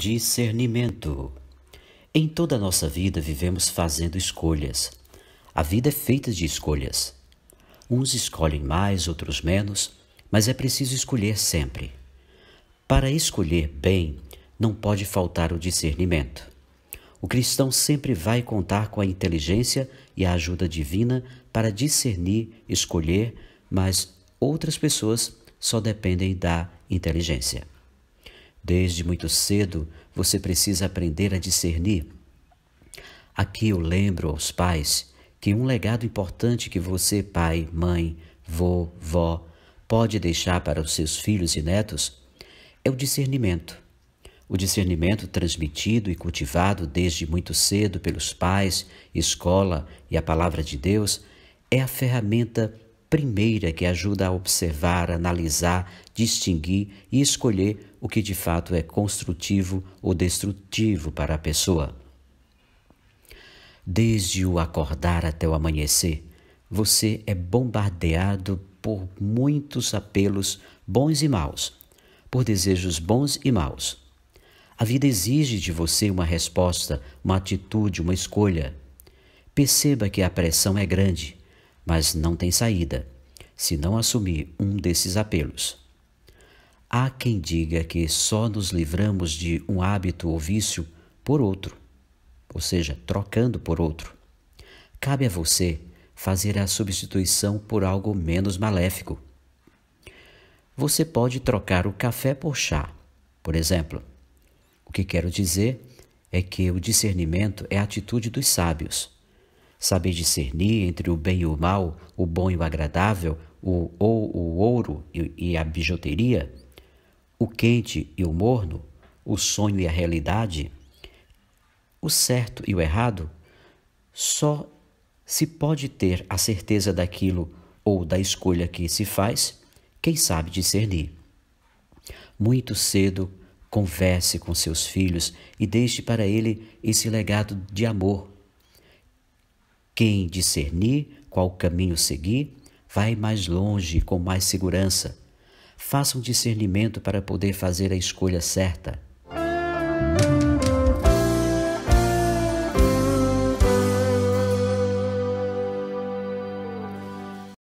Discernimento. Em toda a nossa vida vivemos fazendo escolhas. A vida é feita de escolhas. Uns escolhem mais, outros menos, mas é preciso escolher sempre. Para escolher bem, não pode faltar o discernimento. O cristão sempre vai contar com a inteligência e a ajuda divina para discernir, escolher, mas outras pessoas só dependem da inteligência. Desde muito cedo, você precisa aprender a discernir. Aqui eu lembro aos pais que um legado importante que você, pai, mãe, vô, vó, pode deixar para os seus filhos e netos é o discernimento. O discernimento transmitido e cultivado desde muito cedo pelos pais, escola e a palavra de Deus é a ferramenta primeira que ajuda a observar, analisar, distinguir e escolher o que de fato é construtivo ou destrutivo para a pessoa. Desde o acordar até o amanhecer, você é bombardeado por muitos apelos bons e maus, por desejos bons e maus. A vida exige de você uma resposta, uma atitude, uma escolha. Perceba que a pressão é grande mas não tem saída se não assumir um desses apelos. Há quem diga que só nos livramos de um hábito ou vício por outro, ou seja, trocando por outro. Cabe a você fazer a substituição por algo menos maléfico. Você pode trocar o café por chá, por exemplo. O que quero dizer é que o discernimento é a atitude dos sábios saber discernir entre o bem e o mal, o bom e o agradável, o, ou o ouro e, e a bijuteria, o quente e o morno, o sonho e a realidade, o certo e o errado, só se pode ter a certeza daquilo ou da escolha que se faz quem sabe discernir. Muito cedo, converse com seus filhos e deixe para ele esse legado de amor quem discernir qual caminho seguir, vai mais longe com mais segurança. Faça um discernimento para poder fazer a escolha certa.